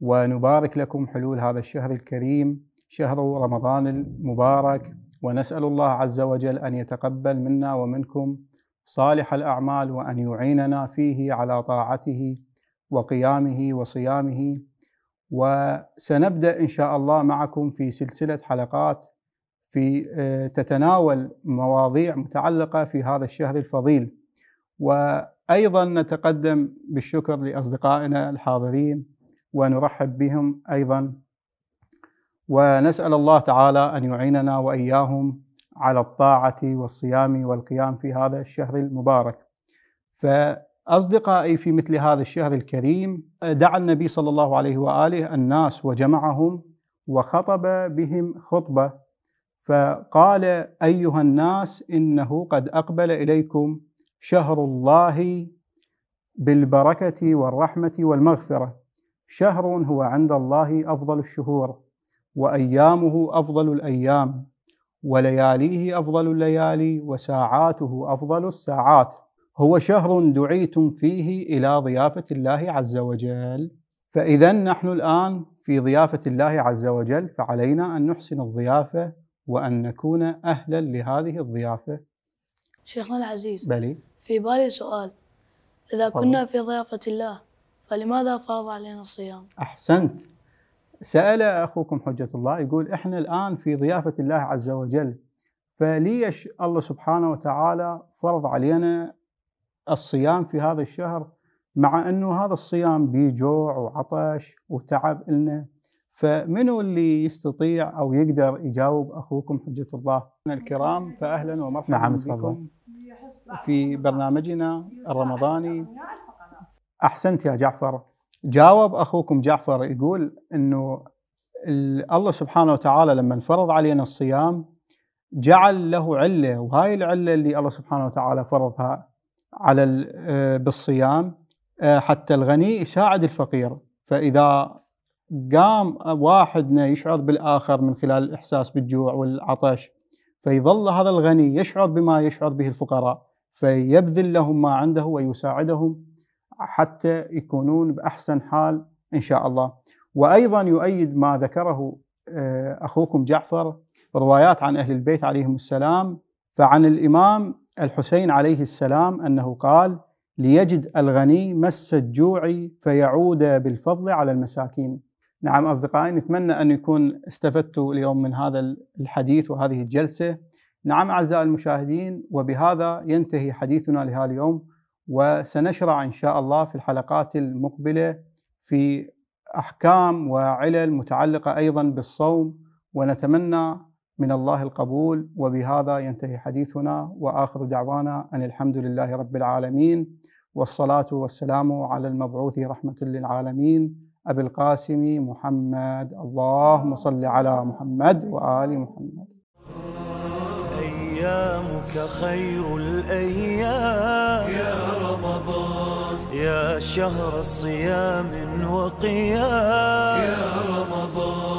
ونبارك لكم حلول هذا الشهر الكريم شهر رمضان المبارك ونسأل الله عز وجل أن يتقبل منا ومنكم صالح الأعمال وأن يعيننا فيه على طاعته وقيامه وصيامه وسنبدأ إن شاء الله معكم في سلسلة حلقات في آه، تتناول مواضيع متعلقة في هذا الشهر الفضيل وأيضا نتقدم بالشكر لأصدقائنا الحاضرين ونرحب بهم ايضا ونسال الله تعالى ان يعيننا واياهم على الطاعه والصيام والقيام في هذا الشهر المبارك. فاصدقائي في مثل هذا الشهر الكريم دعا النبي صلى الله عليه واله الناس وجمعهم وخطب بهم خطبه فقال ايها الناس انه قد اقبل اليكم شهر الله بالبركه والرحمه والمغفره شهر هو عند الله افضل الشهور وايامه افضل الايام ولياليه افضل الليالي وساعاته افضل الساعات هو شهر دعيتم فيه الى ضيافه الله عز وجل فاذا نحن الان في ضيافه الله عز وجل فعلينا ان نحسن الضيافه وان نكون اهلا لهذه الضيافه شيخنا العزيز بلي في بالي سؤال اذا كنا في ضيافه الله فلماذا فرض علينا الصيام؟ أحسنت سأل أخوكم حجة الله يقول إحنا الآن في ضيافة الله عز وجل فليش الله سبحانه وتعالى فرض علينا الصيام في هذا الشهر مع أنه هذا الصيام جوع وعطش وتعب لنا فمنو اللي يستطيع أو يقدر يجاوب أخوكم حجة الله الكرام فأهلا ومرحبا نعم، بكم في برنامجنا الرمضاني احسنت يا جعفر جاوب اخوكم جعفر يقول انه الله سبحانه وتعالى لما فرض علينا الصيام جعل له عله وهاي العله اللي الله سبحانه وتعالى فرضها على آه، بالصيام آه، حتى الغني يساعد الفقير فاذا قام واحدنا يشعر بالاخر من خلال الاحساس بالجوع والعطش فيظل هذا الغني يشعر بما يشعر به الفقراء فيبذل لهم ما عنده ويساعدهم حتى يكونون باحسن حال ان شاء الله. وايضا يؤيد ما ذكره آه، اخوكم جعفر روايات عن اهل البيت عليهم السلام فعن الامام الحسين عليه السلام انه قال: ليجد الغني مس الجوع فيعود بالفضل على المساكين. نعم اصدقائي نتمنى ان يكون استفدتوا اليوم من هذا الحديث وهذه الجلسه. نعم اعزائي المشاهدين وبهذا ينتهي حديثنا لهذا اليوم. وسنشرع ان شاء الله في الحلقات المقبله في احكام وعلل متعلقه ايضا بالصوم ونتمنى من الله القبول وبهذا ينتهي حديثنا واخر دعوانا ان الحمد لله رب العالمين والصلاه والسلام على المبعوث رحمه للعالمين ابي القاسم محمد اللهم صل على محمد وال محمد أيامك خير الأيام يا رمضان يا شهر صيام وقيام يا رمضان